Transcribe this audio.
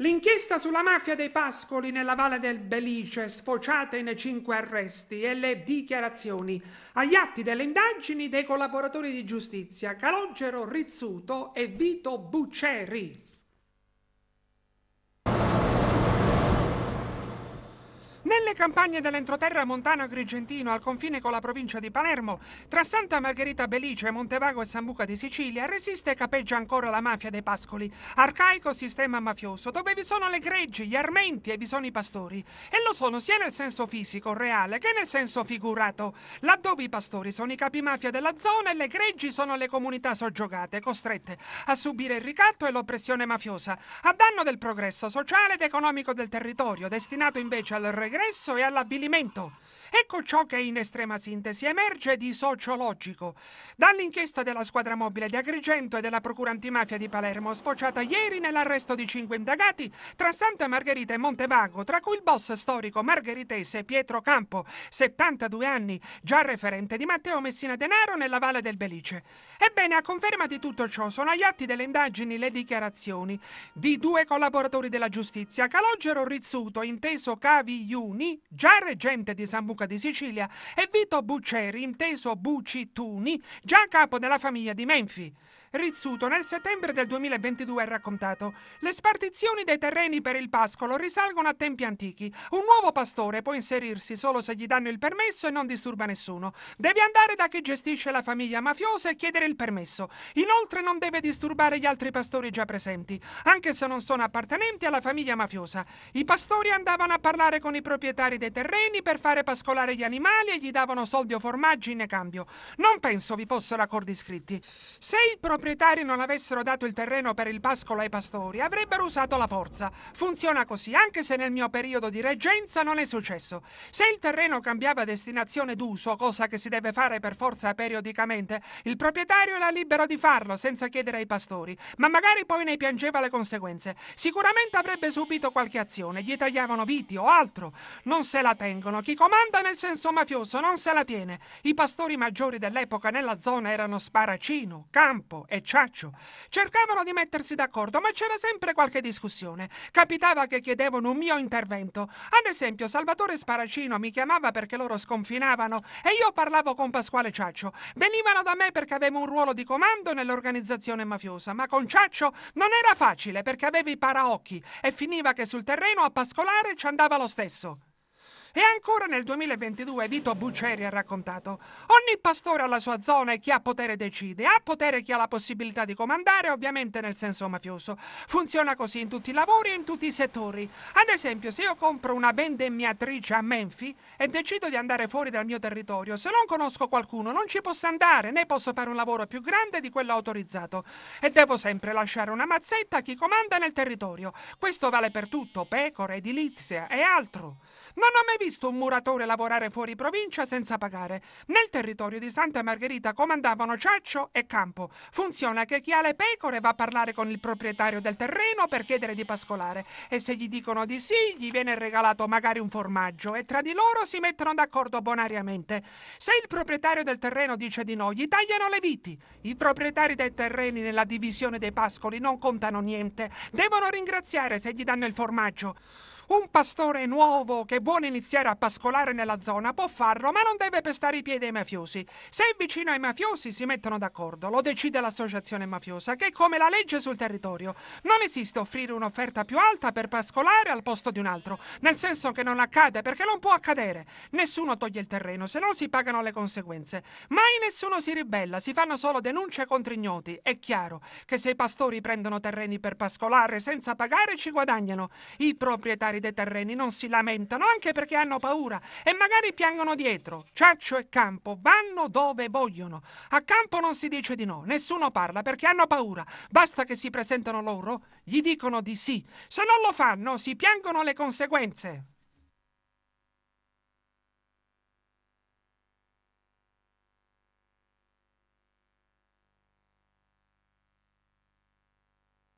L'inchiesta sulla mafia dei pascoli nella valle del Belice, sfociata in cinque arresti, e le dichiarazioni agli atti delle indagini dei collaboratori di giustizia Calogero Rizzuto e Vito Bucceri. Nelle campagne dell'entroterra montano agrigentino al confine con la provincia di Palermo, tra Santa Margherita Belice, Montevago e Sambuca di Sicilia, resiste e capeggia ancora la mafia dei pascoli, arcaico sistema mafioso dove vi sono le greggi, gli armenti e vi sono i pastori. E lo sono sia nel senso fisico, reale, che nel senso figurato, laddove i pastori sono i capi mafia della zona e le greggi sono le comunità soggiogate, costrette a subire il ricatto e l'oppressione mafiosa, a danno del progresso sociale ed economico del territorio, destinato invece al regresso compenso e all'avvilimento. Ecco ciò che in estrema sintesi emerge di sociologico. Dall'inchiesta della squadra mobile di Agrigento e della procura antimafia di Palermo, sfociata ieri nell'arresto di cinque indagati tra Santa Margherita e Montevago, tra cui il boss storico margheritese Pietro Campo, 72 anni, già referente di Matteo Messina Denaro nella Valle del Belice. Ebbene, a conferma di tutto ciò sono agli atti delle indagini le dichiarazioni di due collaboratori della giustizia, Calogero Rizzuto, inteso Cavi Iuni, già reggente di San Sambucco duca di Sicilia, e Vito Buceri, inteso Bucituni, già capo della famiglia di Menfi. Rizzuto nel settembre del 2022 ha raccontato «Le spartizioni dei terreni per il pascolo risalgono a tempi antichi. Un nuovo pastore può inserirsi solo se gli danno il permesso e non disturba nessuno. Deve andare da chi gestisce la famiglia mafiosa e chiedere il permesso. Inoltre non deve disturbare gli altri pastori già presenti, anche se non sono appartenenti alla famiglia mafiosa. I pastori andavano a parlare con i proprietari dei terreni per fare pascolare gli animali e gli davano soldi o formaggi in cambio. Non penso vi fossero accordi scritti. Se il proprietari non avessero dato il terreno per il pascolo ai pastori, avrebbero usato la forza. Funziona così, anche se nel mio periodo di reggenza non è successo. Se il terreno cambiava destinazione d'uso, cosa che si deve fare per forza periodicamente, il proprietario era libero di farlo senza chiedere ai pastori, ma magari poi ne piangeva le conseguenze. Sicuramente avrebbe subito qualche azione, gli tagliavano viti o altro. Non se la tengono, chi comanda nel senso mafioso non se la tiene. I pastori maggiori dell'epoca nella zona erano Sparacino, Campo e Ciaccio. Cercavano di mettersi d'accordo, ma c'era sempre qualche discussione. Capitava che chiedevano un mio intervento. Ad esempio, Salvatore Sparacino mi chiamava perché loro sconfinavano e io parlavo con Pasquale Ciaccio. Venivano da me perché avevo un ruolo di comando nell'organizzazione mafiosa, ma con Ciaccio non era facile perché avevi i paraocchi e finiva che sul terreno a pascolare ci andava lo stesso. E ancora nel 2022 Vito Buceri ha raccontato Ogni pastore ha la sua zona e chi ha potere decide. Ha potere chi ha la possibilità di comandare, ovviamente nel senso mafioso. Funziona così in tutti i lavori e in tutti i settori. Ad esempio, se io compro una vendemmiatrice a Menfi e decido di andare fuori dal mio territorio, se non conosco qualcuno non ci posso andare né posso fare un lavoro più grande di quello autorizzato. E devo sempre lasciare una mazzetta a chi comanda nel territorio. Questo vale per tutto, pecore, edilizia e altro. Non ho mai visto un muratore lavorare fuori provincia senza pagare. Nel territorio di Santa Margherita comandavano Ciaccio e Campo. Funziona che chi ha le pecore va a parlare con il proprietario del terreno per chiedere di pascolare e se gli dicono di sì gli viene regalato magari un formaggio e tra di loro si mettono d'accordo bonariamente. Se il proprietario del terreno dice di no, gli tagliano le viti. I proprietari dei terreni nella divisione dei pascoli non contano niente. Devono ringraziare se gli danno il formaggio. Un pastore nuovo che vuole iniziare iniziare a pascolare nella zona può farlo, ma non deve pestare i piedi ai mafiosi. Se è vicino ai mafiosi si mettono d'accordo, lo decide l'associazione mafiosa, che è come la legge sul territorio. Non esiste offrire un'offerta più alta per pascolare al posto di un altro, nel senso che non accade perché non può accadere. Nessuno toglie il terreno, se no si pagano le conseguenze. Mai nessuno si ribella, si fanno solo denunce contro ignoti. È chiaro che se i pastori prendono terreni per pascolare senza pagare ci guadagnano. I proprietari dei terreni non si lamentano anche perché hanno paura e magari piangono dietro. Ciaccio e Campo vanno dove vogliono. A Campo non si dice di no, nessuno parla perché hanno paura. Basta che si presentano loro, gli dicono di sì. Se non lo fanno, si piangono le conseguenze.